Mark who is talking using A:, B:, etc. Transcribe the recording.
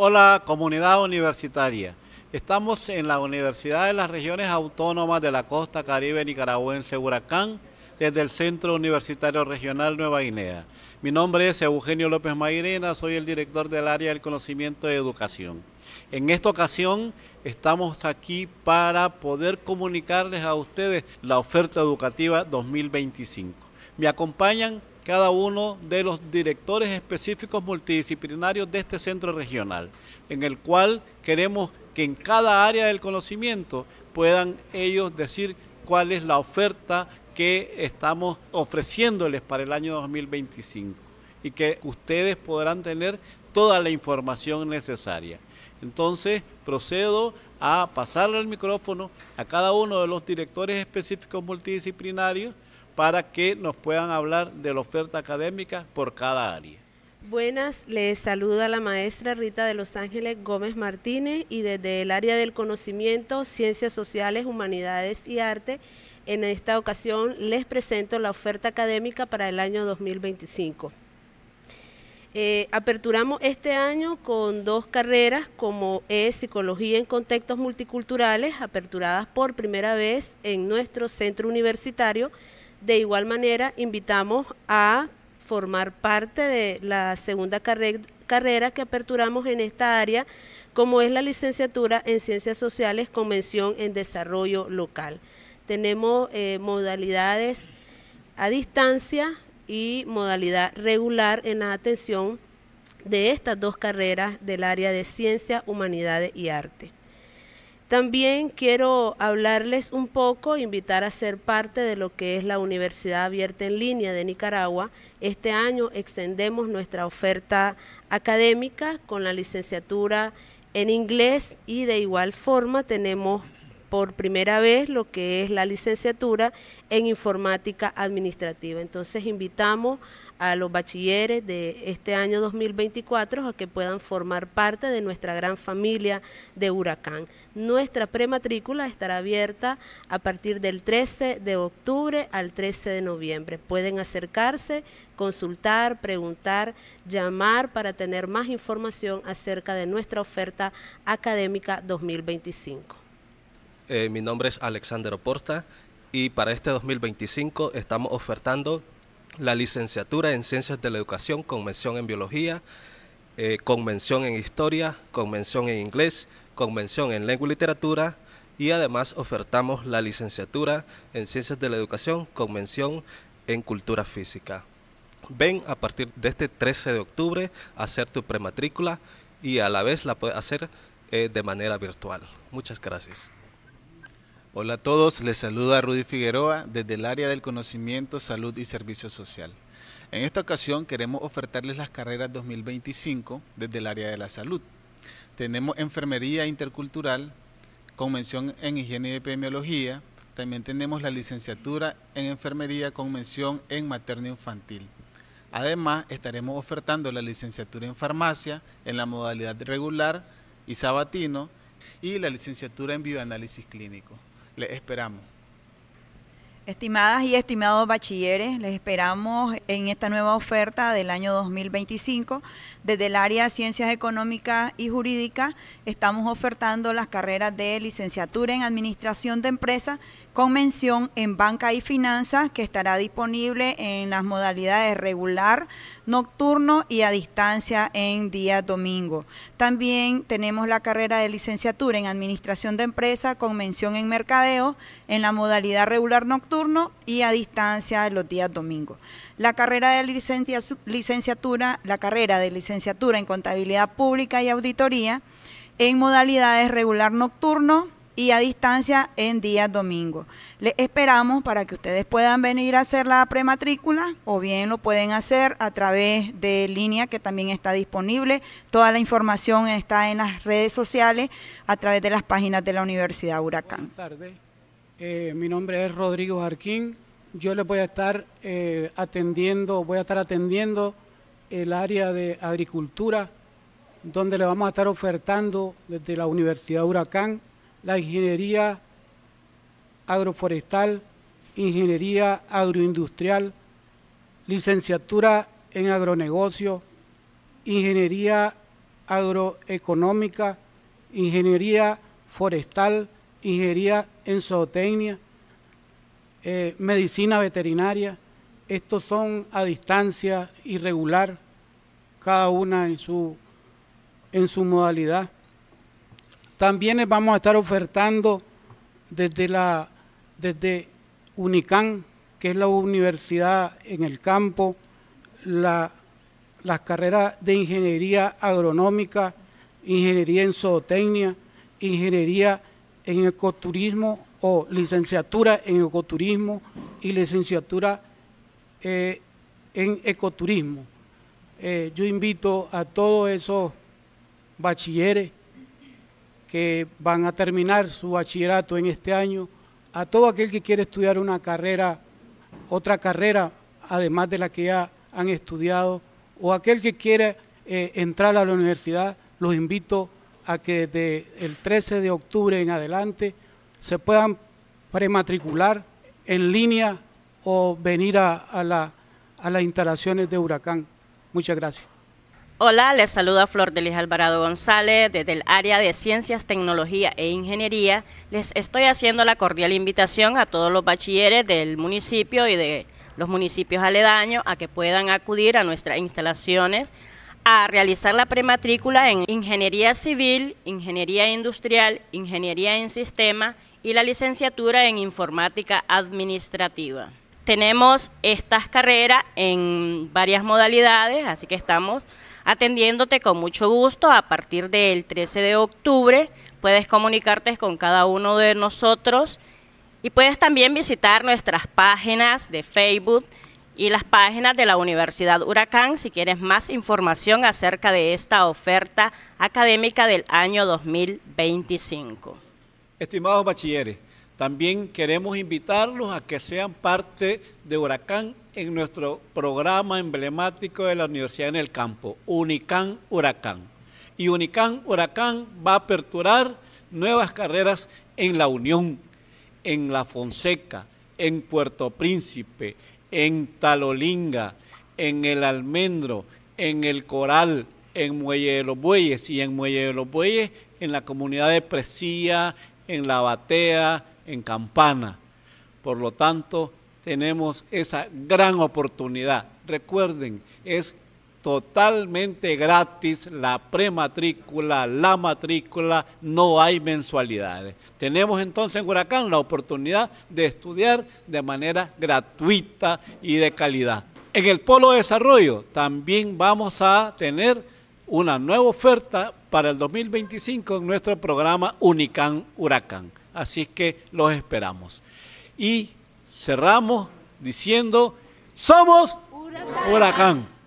A: Hola comunidad universitaria. Estamos en la Universidad de las Regiones
B: Autónomas de la Costa Caribe Nicaragüense Huracán desde el Centro Universitario Regional Nueva Guinea. Mi nombre es Eugenio López Mairena, soy el director del área del conocimiento de educación. En esta ocasión estamos aquí para poder comunicarles a ustedes la oferta educativa 2025. Me acompañan cada uno de los directores específicos multidisciplinarios de este centro regional, en el cual queremos que en cada área del conocimiento puedan ellos decir cuál es la oferta que estamos ofreciéndoles para el año 2025 y que ustedes podrán tener toda la información necesaria. Entonces procedo a pasarle el micrófono a cada uno de los directores específicos multidisciplinarios para que nos puedan hablar de la oferta académica por cada área.
C: Buenas, les saluda la maestra Rita de Los Ángeles Gómez Martínez y desde el área del conocimiento, ciencias sociales, humanidades y arte, en esta ocasión les presento la oferta académica para el año 2025. Eh, aperturamos este año con dos carreras como es Psicología en Contextos Multiculturales, aperturadas por primera vez en nuestro centro universitario, de igual manera, invitamos a formar parte de la segunda carrera que aperturamos en esta área, como es la licenciatura en Ciencias Sociales con mención en Desarrollo Local. Tenemos eh, modalidades a distancia y modalidad regular en la atención de estas dos carreras del área de Ciencia, Humanidades y Arte. También quiero hablarles un poco, invitar a ser parte de lo que es la Universidad Abierta en Línea de Nicaragua. Este año extendemos nuestra oferta académica con la licenciatura en inglés y de igual forma tenemos por primera vez lo que es la licenciatura en informática administrativa. Entonces invitamos a los bachilleres de este año 2024 a que puedan formar parte de nuestra gran familia de Huracán. Nuestra prematrícula estará abierta a partir del 13 de octubre al 13 de noviembre. Pueden acercarse, consultar, preguntar, llamar para tener más información acerca de nuestra oferta académica 2025.
B: Eh, mi nombre es Alexander Oporta y para este 2025 estamos ofertando la licenciatura en Ciencias de la Educación con mención en Biología, eh, con mención en Historia, con mención en Inglés, con mención en Lengua y Literatura y además ofertamos la licenciatura en Ciencias de la Educación con mención en Cultura Física. Ven a partir de este 13 de octubre a hacer tu prematrícula y a la vez la puedes hacer eh, de manera virtual. Muchas gracias.
A: Hola a todos, les saluda Rudy Figueroa desde el área del conocimiento, salud y servicio social. En esta ocasión queremos ofertarles las carreras 2025 desde el área de la salud. Tenemos enfermería intercultural, con mención en higiene y epidemiología, también tenemos la licenciatura en enfermería con mención en materno infantil. Además, estaremos ofertando la licenciatura en farmacia en la modalidad regular y sabatino y la licenciatura en bioanálisis clínico le esperamos.
D: Estimadas y estimados bachilleres, les esperamos en esta nueva oferta del año 2025. Desde el área de Ciencias Económicas y Jurídicas estamos ofertando las carreras de licenciatura en Administración de Empresas con mención en Banca y Finanzas, que estará disponible en las modalidades regular, nocturno y a distancia en día domingo. También tenemos la carrera de licenciatura en Administración de Empresas con mención en Mercadeo en la modalidad regular nocturno y a distancia los días domingos. La carrera de licenciatura, la carrera de licenciatura en contabilidad pública y auditoría en modalidades regular nocturno y a distancia en días domingos. Les esperamos para que ustedes puedan venir a hacer la prematrícula o bien lo pueden hacer a través de línea que también está disponible. Toda la información está en las redes sociales a través de las páginas de la Universidad Huracán.
A: Eh, mi nombre es Rodrigo Jarquín. Yo le voy a estar eh, atendiendo, voy a estar atendiendo el área de agricultura, donde le vamos a estar ofertando desde la Universidad Huracán la ingeniería agroforestal, ingeniería agroindustrial, licenciatura en agronegocio, ingeniería agroeconómica, ingeniería forestal, ingeniería en zootecnia, eh, medicina veterinaria. Estos son a distancia irregular, cada una en su, en su modalidad. También les vamos a estar ofertando desde, la, desde UNICAN, que es la universidad en el campo, las carreras de ingeniería agronómica, ingeniería en zootecnia, ingeniería en ecoturismo o licenciatura en ecoturismo y licenciatura eh, en ecoturismo. Eh, yo invito a todos esos bachilleres que van a terminar su bachillerato en este año, a todo aquel que quiere estudiar una carrera, otra carrera, además de la que ya han estudiado, o aquel que quiere eh, entrar a la universidad, los invito a que desde el 13 de octubre en adelante se puedan prematricular en línea o venir a, las instalaciones de Huracán. Muchas gracias.
E: Hola, les saluda Flor Delis Alvarado González desde el área de Ciencias, Tecnología e Ingeniería. Les estoy haciendo la cordial invitación a todos los bachilleres del municipio y de los municipios aledaños a que puedan acudir a nuestras instalaciones a realizar la prematrícula en Ingeniería Civil, Ingeniería Industrial, Ingeniería en Sistema y la licenciatura en Informática Administrativa. Tenemos estas carreras en varias modalidades, así que estamos atendiéndote con mucho gusto a partir del 13 de octubre. Puedes comunicarte con cada uno de nosotros y puedes también visitar nuestras páginas de Facebook, y las páginas de la Universidad Huracán si quieres más información acerca de esta oferta académica del año 2025.
B: Estimados bachilleres, también queremos invitarlos a que sean parte de Huracán en nuestro programa emblemático de la Universidad en el Campo, Unicán Huracán. Y Unicán Huracán va a aperturar nuevas carreras en La Unión, en La Fonseca, en Puerto Príncipe, en Talolinga, en El Almendro, en El Coral, en Muelle de los Bueyes y en Muelle de los Bueyes en la comunidad de Presilla, en La Batea, en Campana. Por lo tanto, tenemos esa gran oportunidad. Recuerden, es totalmente gratis la prematrícula, la matrícula, no hay mensualidades. Tenemos entonces en Huracán la oportunidad de estudiar de manera gratuita y de calidad. En el polo de desarrollo también vamos a tener una nueva oferta para el 2025 en nuestro programa Unicán Huracán. Así que los esperamos. Y cerramos diciendo, somos huracán.